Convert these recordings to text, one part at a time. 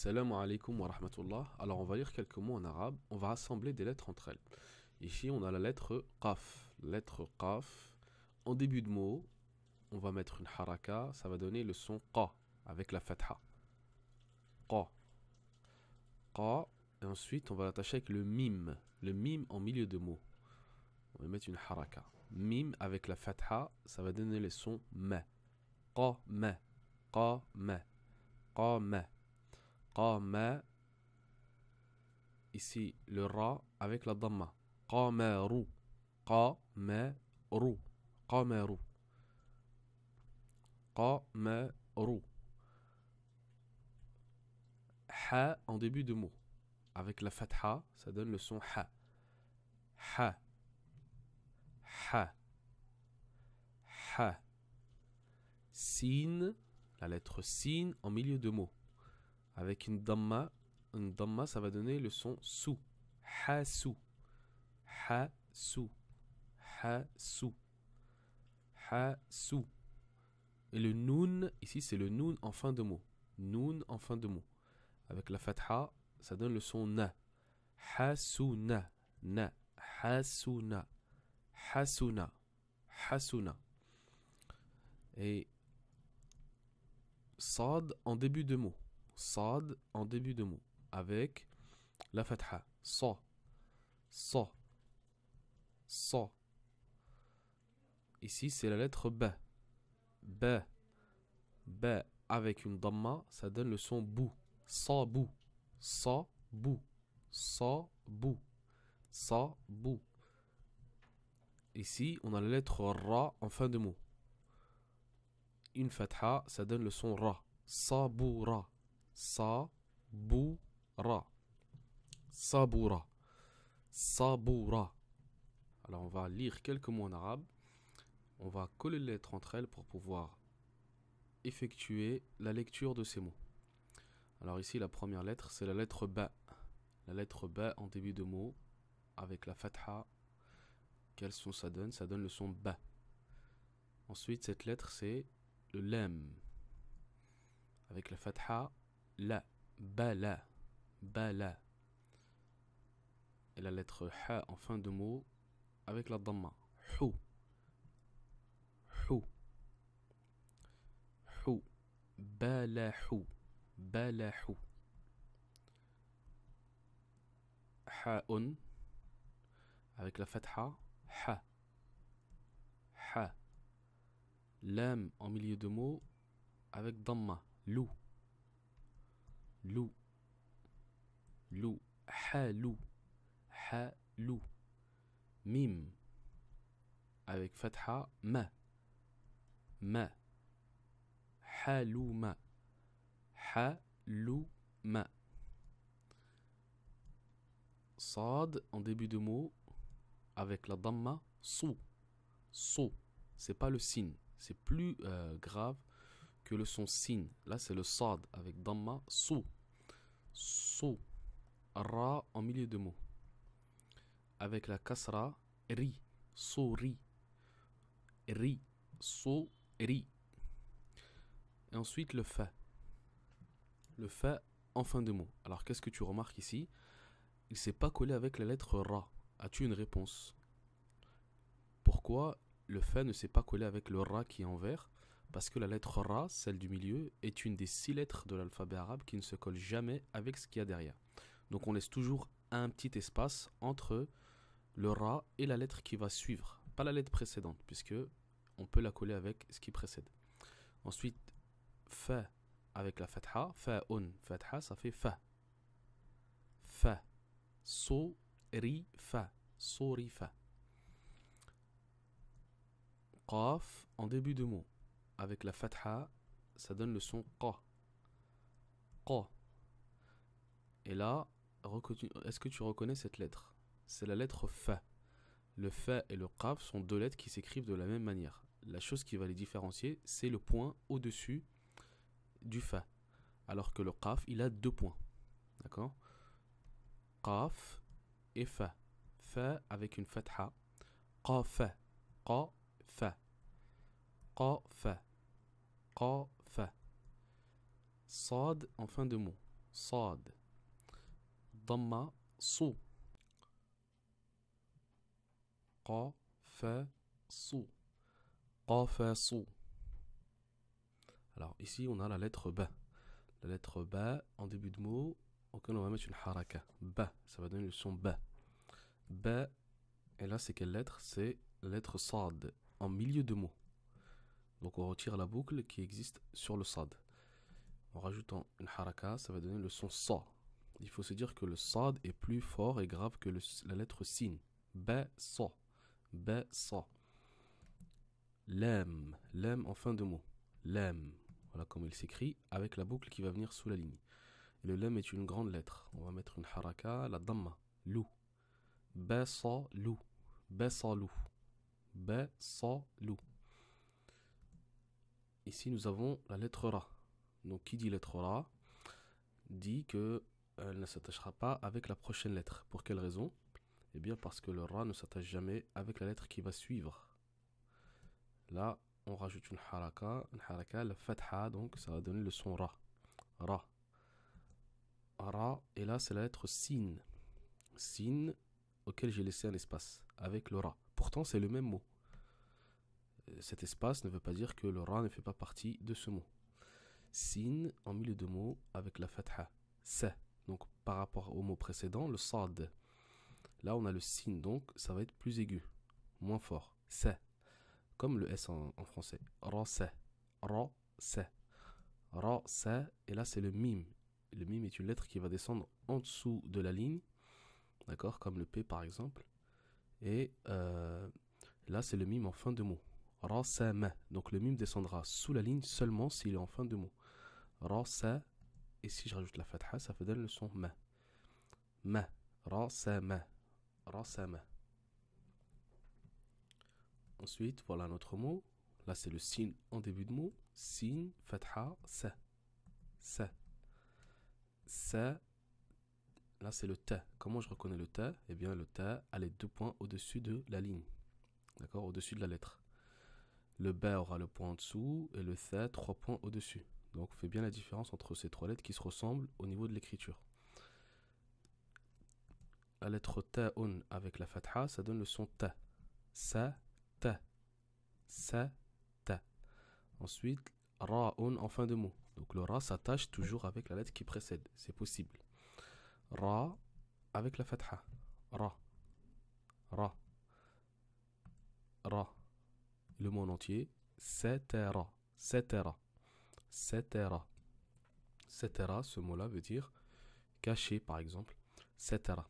Salam alaikum wa rahmatullah. Alors on va lire quelques mots en arabe, on va assembler des lettres entre elles. Ici on a la lettre qaf. Lettre qaf. En début de mot, on va mettre une haraka, ça va donner le son qa avec la fatha. Qa. Qa. Et ensuite on va l'attacher avec le mim. Le mim en milieu de mot. On va mettre une haraka. Mim avec la fatha, ça va donner le son ma. Qa ma. Qa ma. Qa ma. Qama. Ici, le ra avec la dhamma. Qamaru. Qamaru. Qamaru. Qamaru. Ha en début de mot. Avec la fatha, ça donne le son ha. Ha. Ha. Ha. Sin, la lettre sin en milieu de mot avec une damma. Une damma, ça va donner le son sou. Ha-sou. Ha-sou. Ha-sou. Ha-sou. Et le noun, ici, c'est le noun en fin de mot. Noun en fin de mot. Avec la fatha, ça donne le son na. ha Hasuna. Na. ha Hasuna. Hasuna. Et Sad en début de mot sad en début de mot, avec la fatha, sa, sa, sa. Ici, c'est la lettre ba, ba, ba. Avec une damma, ça donne le son bou, sa bou, sa bou, bou, Ici, on a la lettre ra en fin de mot. Une fatha, ça donne le son ra, RA Saboura. Saboura. Saboura. Alors on va lire quelques mots en arabe. On va coller les lettres entre elles pour pouvoir effectuer la lecture de ces mots. Alors ici la première lettre c'est la lettre ba. La lettre ba en début de mot avec la fatha. Quel son ça donne Ça donne le son ba. Ensuite cette lettre c'est le lem. Avec la fatha la, bala, bala. Et la lettre ha en fin de mot avec la dhamma. Hou. Hou. Hou. hu ha Haun avec la fatha. Ha. Ha. LAM en milieu de mot avec dhamma. Lou. Lou. Lou. Halou. Halou. Mim. Avec fatha, ma. Ma. Halouma. Halouma. Sad en début de mot avec la damma sou. Sou. C'est pas le signe. C'est plus euh, grave que le son sin. Là, c'est le sad avec damma sou sou, ra en milieu de mot. Avec la kasra, ri, souri, ri, sou, ri. Et ensuite le fa. Le fa en fin de mot. Alors qu'est-ce que tu remarques ici Il s'est pas collé avec la lettre ra. As-tu une réponse Pourquoi le fa ne s'est pas collé avec le ra qui est en vert parce que la lettre Ra, celle du milieu, est une des six lettres de l'alphabet arabe qui ne se colle jamais avec ce qu'il y a derrière. Donc on laisse toujours un petit espace entre le Ra et la lettre qui va suivre. Pas la lettre précédente, puisque on peut la coller avec ce qui précède. Ensuite, Fa avec la Fatha, ON, Fatha, ça fait Fa. Fa. So, Ri, Fa. So, Ri, Fa. Qaf en début de mot avec la fatha, ça donne le son qa. Qa. Et là, est-ce que tu reconnais cette lettre C'est la lettre fa. Le fa et le qaf sont deux lettres qui s'écrivent de la même manière. La chose qui va les différencier, c'est le point au-dessus du fa. Alors que le qaf, il a deux points. D'accord Qaf et fa. Fa avec une fatha. fa, Qaf. Qaf fa, Sad en fin de mot. Sad. Dhamma, sou. fa sou. fa sou. Alors ici, on a la lettre ba. La lettre ba en début de mot, auquel on va mettre une haraka. Ba, ça va donner le son ba. Ba, et là c'est quelle lettre C'est lettre sad, en milieu de mot. Donc on retire la boucle qui existe sur le sad. En rajoutant une haraka, ça va donner le son sa. Il faut se dire que le sad est plus fort et grave que la lettre sin. Ba sa. Ba sa. Lam. Lam en fin de mot. Lam. Voilà comme il s'écrit avec la boucle qui va venir sous la ligne. le lam est une grande lettre. On va mettre une haraka, la damma. Lou. Ba sa lou. Ba sa lou. Ba sa lou. Ici, nous avons la lettre Ra. Donc, qui dit lettre Ra dit que euh, elle ne s'attachera pas avec la prochaine lettre. Pour quelle raison Eh bien, parce que le Ra ne s'attache jamais avec la lettre qui va suivre. Là, on rajoute une haraka, une haraka, la fatha, donc ça va donner le son Ra. Ra. Ra, et là, c'est la lettre Sin. Sin, auquel j'ai laissé un espace, avec le Ra. Pourtant, c'est le même mot cet espace ne veut pas dire que le ra ne fait pas partie de ce mot. Sin en milieu de mot avec la fatha. Sa. Donc par rapport au mot précédent, le sad. Là on a le sin donc ça va être plus aigu, moins fort. Sa. Comme le S en, français. Ra sa. Ra sa. Ra sa. Et là c'est le mime. Le mime est une lettre qui va descendre en dessous de la ligne. D'accord Comme le P par exemple. Et euh, là c'est le mime en fin de mot. Rasama. Donc le mime descendra sous la ligne seulement s'il est en fin de mot. Rasa. Et si je rajoute la fatha, ça fait donner le son ma. Ma. Rasama. Rasama. Ensuite, voilà un autre mot. Là, c'est le signe en début de mot. Signe, fatha, sa. Sa. Sa. Là, c'est le ta. Comment je reconnais le ta Eh bien, le ta a les deux points au-dessus de la ligne. D'accord Au-dessus de la lettre. Le b aura le point en dessous et le tha trois points au-dessus. Donc on fait bien la différence entre ces trois lettres qui se ressemblent au niveau de l'écriture. La lettre ta-un avec la fatha, ça donne le son ta. Sa, ta. Sa, ta. Ensuite, ra'un en fin de mot. Donc le ra s'attache toujours avec la lettre qui précède. C'est possible. Ra avec la fatha. Ra. Ra. Ra le mot entier, cetera, cetera, cetera, cetera, ce mot-là veut dire caché par exemple, cetera.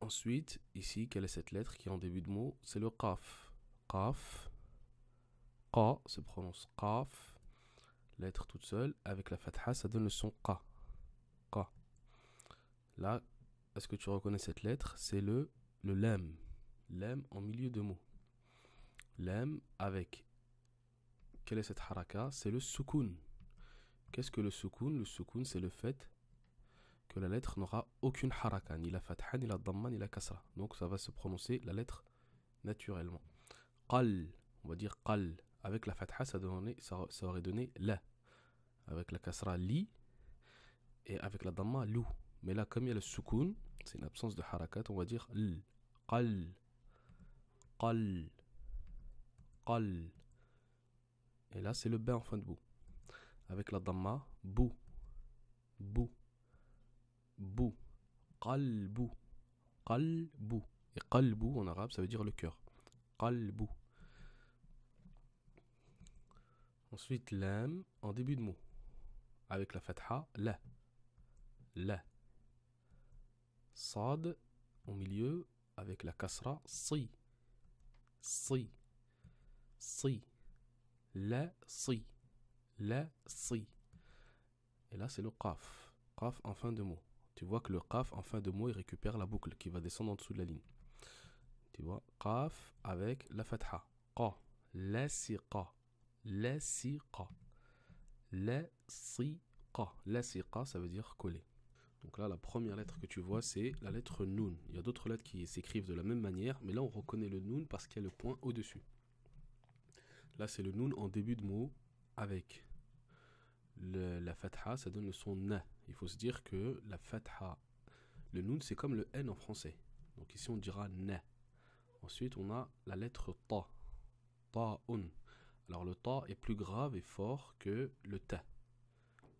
Ensuite, ici, quelle est cette lettre qui est en début de mot C'est le kaf. Kaf. Ka se prononce qaf. Lettre toute seule. Avec la fatha, ça donne le son ka. Qa. Là, est-ce que tu reconnais cette lettre C'est le, le lem. Lem en milieu de mot. L'âme avec. Quelle est cette haraka C'est le soukoun. Qu'est-ce que le soukoun Le soukoun, c'est le fait que la lettre n'aura aucune haraka, ni la fatha, ni la damma, ni la kasra. Donc ça va se prononcer la lettre naturellement. Qal, on va dire qal. Avec la fatha, ça, ça, aurait donné la. Avec la kasra, li. Et avec la damma, lou. Mais là, comme il y a le soukoun, c'est une absence de harakat, on va dire l. Qal. Qal. Et là, c'est le bain en fin de bout. Avec la dhamma, bou, bou, bou, Qalbu. Qalbu. Et bou en arabe, ça veut dire le cœur. Qalbu. Ensuite, l'âme en début de mot. Avec la fatha, la. La. Sad au milieu avec la kasra, si. Si si, la si, la si. Et là, c'est le qaf. Qaf en fin de mot. Tu vois que le qaf en fin de mot, il récupère la boucle qui va descendre en dessous de la ligne. Tu vois, qaf avec la fatha. la si qa, la si la si ça veut dire coller. Donc là, la première lettre que tu vois, c'est la lettre Noun. Il y a d'autres lettres qui s'écrivent de la même manière, mais là, on reconnaît le Noun parce qu'il y a le point au-dessus. Là, c'est le noun en début de mot avec la fatha, ça donne le son na. Il faut se dire que la fatha, le noun, c'est comme le n en français. Donc ici, on dira na. Ensuite, on a la lettre ta. TA-UN. Alors le ta est plus grave et fort que le ta.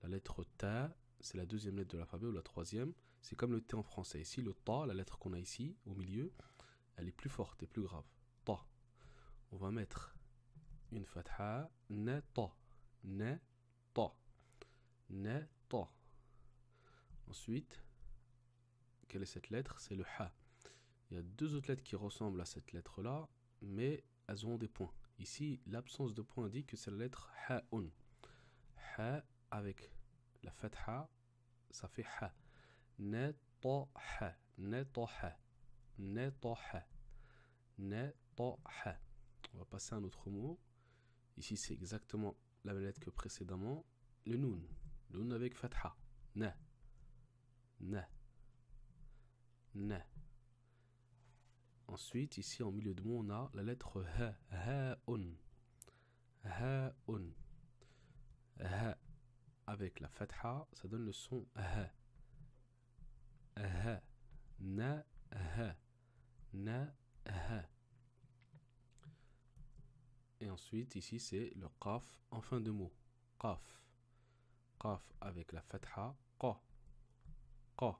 La lettre ta, c'est la deuxième lettre de l'alphabet ou la troisième. C'est comme le t en français. Ici, le ta, la lettre qu'on a ici, au milieu, elle est plus forte et plus grave. Ta. On va mettre une fatha, ta, Netto. ta. Ensuite, quelle est cette lettre C'est le ha. Il y a deux autres lettres qui ressemblent à cette lettre-là, mais elles ont des points. Ici, l'absence de points indique que c'est la lettre haun. Ha avec la fatha, ça fait ha. Netto ha Netto ha On va passer à un autre mot. Ici, c'est exactement la même lettre que précédemment. Le noun. Le noun avec fatha. Na. Na. Na. Ensuite, ici, en milieu de mot, on a la lettre ha. ha on ha on Ha. Avec la fatha, ça donne le son ha. Ha. Na. Ha. Na. Ha ensuite, ici, c'est le qaf en fin de mot. Qaf. Qaf avec la fatha. Qa. Qa.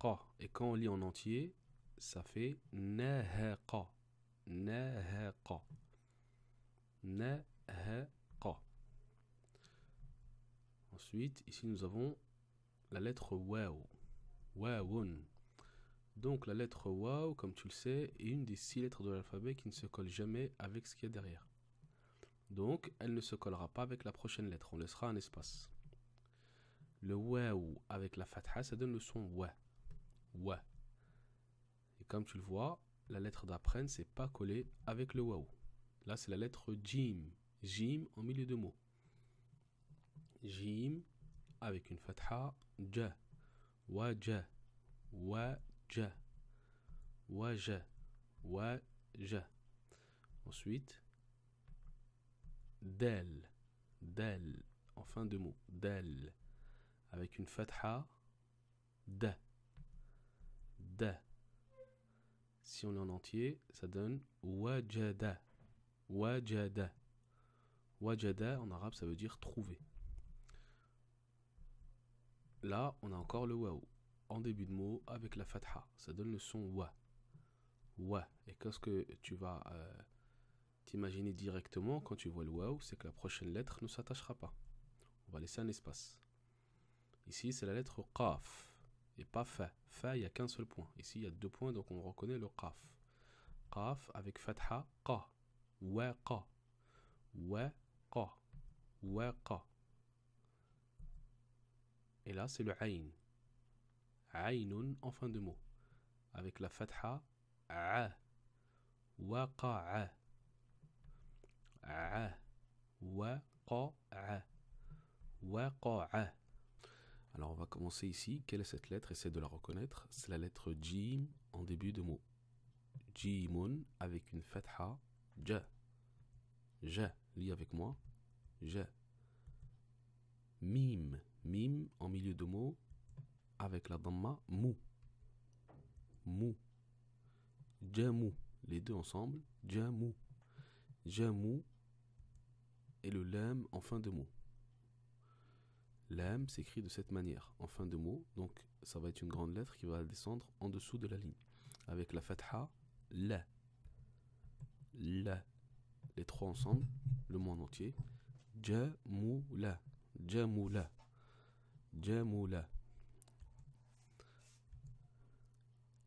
Qa. Et quand on lit en entier, ça fait nahaqa. Nahaqa. Nahaqa. Ensuite, ici, nous avons la lettre waw. Wawun. Donc la lettre Waouh, comme tu le sais, est une des six lettres de l'alphabet qui ne se colle jamais avec ce qu'il y a derrière. Donc elle ne se collera pas avec la prochaine lettre, on laissera un espace. Le Waou avec la fatha, ça donne le son Wa. Wa. Et comme tu le vois, la lettre d'après ne s'est pas collée avec le waw. Là c'est la lettre Jim. Jim en milieu de mots. Jim avec une fatha, ja. Wa ja. Wa Waja. Waja. Ensuite, del. Del. En fin de mot. Del. Avec une fatha. Da. Da. Si on est en entier, ça donne wajada. Wajada. Wajada en arabe, ça veut dire trouver. Là, on a encore le waouh en début de mot avec la fatha. Ça donne le son wa. Wa. Et qu'est-ce que tu vas euh, t'imaginer directement quand tu vois le waouh C'est que la prochaine lettre ne s'attachera pas. On va laisser un espace. Ici, c'est la lettre qaf et pas fa. Fa, il n'y a qu'un seul point. Ici, il y a deux points, donc on reconnaît le qaf. Qaf avec fatha, qa. Wa qa. Wa Wa Et là, c'est le AIN Ainun en fin de mot, avec la fatha A. Waqa'a. A. Waqa'a. Alors on va commencer ici. Quelle est cette lettre Essaie de la reconnaître. C'est la lettre Jim en début de mot. Jimun avec une fatha Ja. Ja. Lis avec moi. Ja. Mim. Mim en milieu de mot avec la Dhamma, mou. Mou. Jamou. Les deux ensemble. Jamou. Jamou. Et le lam en fin de mot. Lam s'écrit de cette manière, en fin de mot. Donc ça va être une grande lettre qui va descendre en dessous de la ligne. Avec la fatha, la. La. Les trois ensemble, le mot en entier. Jamoula. Jamoula.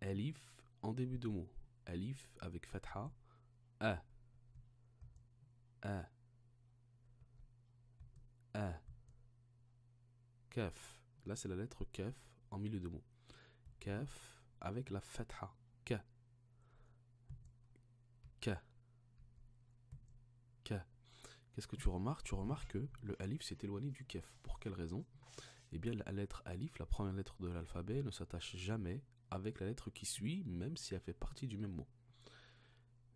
alif en début de mot. Alif avec fatha. A. A. A. Kaf. Là, c'est la lettre kaf en milieu de mot. Kaf avec la fatha. K. K. K. Qu'est-ce que tu remarques Tu remarques que le alif s'est éloigné du kef. Pour quelle raison Eh bien, la lettre alif, la première lettre de l'alphabet, ne s'attache jamais avec la lettre qui suit, même si elle fait partie du même mot.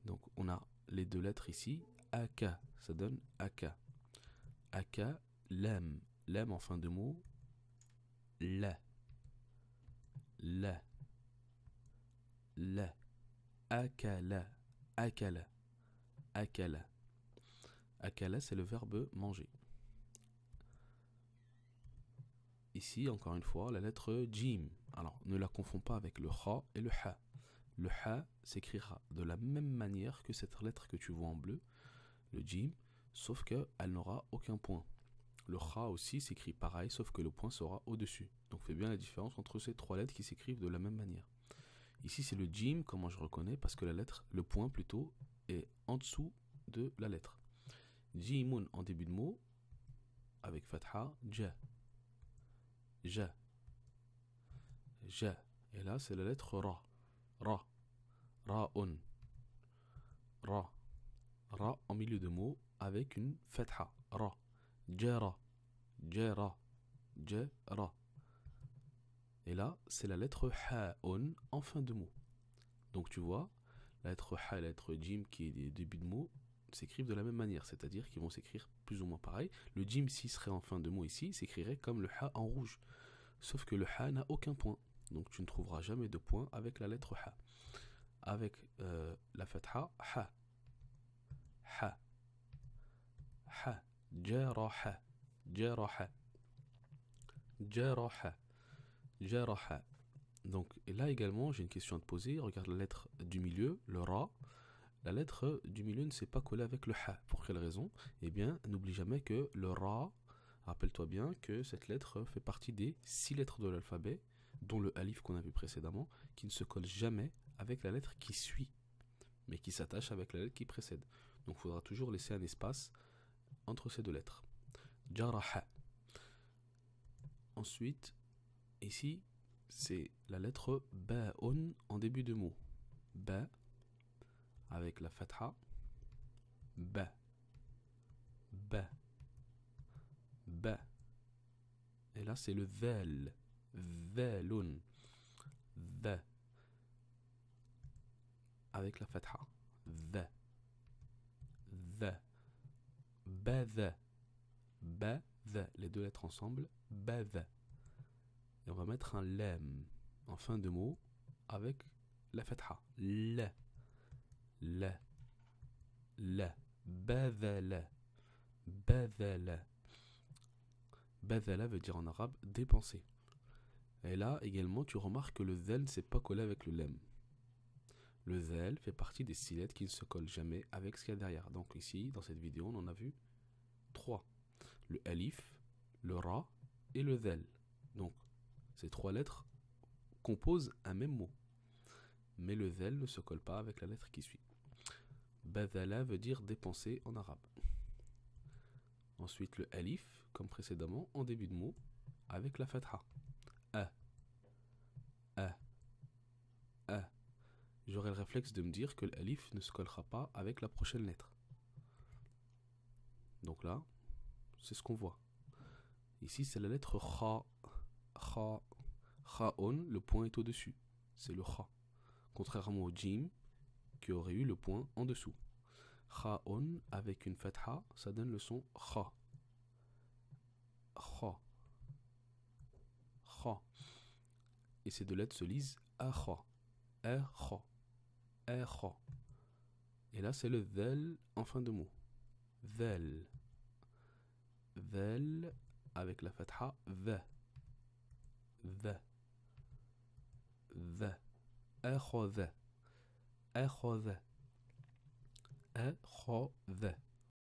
Donc on a les deux lettres ici, AK, ça donne AK. AK, lam. Lam en fin de mot, la. La. La. Akala. Akala. Akala. Akala, c'est le verbe manger. Ici, encore une fois, la lettre Jim. Alors, ne la confonds pas avec le ha et le ha. Le ha s'écrira de la même manière que cette lettre que tu vois en bleu, le jim, sauf qu'elle n'aura aucun point. Le kha aussi s'écrit pareil, sauf que le point sera au-dessus. Donc fais bien la différence entre ces trois lettres qui s'écrivent de la même manière. Ici c'est le jim, comment je reconnais Parce que la lettre, le point plutôt, est en dessous de la lettre. Jimun en début de mot, avec fatha, ja. Ja. Et là, c'est la lettre ra. Ra. ra Ra. Ra en milieu de mot avec une fatha. Ra. Jara. Jara. Et là, c'est la lettre ha en fin de mot. Donc tu vois, la lettre ha et la lettre jim qui est des débuts de mot s'écrivent de la même manière, c'est-à-dire qu'ils vont s'écrire plus ou moins pareil. Le jim, s'il serait en fin de mot ici, s'écrirait comme le ha en rouge. Sauf que le ha n'a aucun point. Donc tu ne trouveras jamais de point avec la lettre ha. Avec euh, la fatha ha. Ha. Ha. Jaraha. Jaraha. Jaraha. Jaraha. Donc là également, j'ai une question à te poser. Regarde la lettre du milieu, le ra. La lettre du milieu ne s'est pas collée avec le ha. Pour quelle raison Eh bien, n'oublie jamais que le ra, rappelle-toi bien que cette lettre fait partie des six lettres de l'alphabet dont le alif qu'on a vu précédemment, qui ne se colle jamais avec la lettre qui suit, mais qui s'attache avec la lettre qui précède. Donc il faudra toujours laisser un espace entre ces deux lettres. Jaraha. Ensuite, ici, c'est la lettre ba'on en début de mot. Ba avec la fatha. Ba. Ba. Ba. Et là, c'est le vel ذال the avec la fatha ذ les deux lettres ensemble beve et on va mettre un lem en fin de mot avec la fatha ل ل veut dire en arabe dépenser et là également, tu remarques que le zel ne s'est pas collé avec le lem. Le zel fait partie des lettres qui ne se collent jamais avec ce qu'il y a derrière. Donc ici, dans cette vidéo, on en a vu trois Le alif, le ra et le zel. Donc ces trois lettres composent un même mot. Mais le zel ne se colle pas avec la lettre qui suit. Badala veut dire dépenser en arabe. Ensuite le alif, comme précédemment, en début de mot, avec la fatha. j'aurai le réflexe de me dire que l'alif ne se collera pas avec la prochaine lettre. Donc là, c'est ce qu'on voit. Ici, c'est la lettre Kha. Kha. on, le point est au-dessus. C'est le Kha. Contrairement au Jim, qui aurait eu le point en dessous. on, avec une fatha, ça donne le son Kha. Kha. Kha. Et ces deux lettres se lisent A-kha. Et là, c'est le vel en fin de mot. Vel. Vel avec la fatha. V, v, v. Echo ve. Echo v, Echo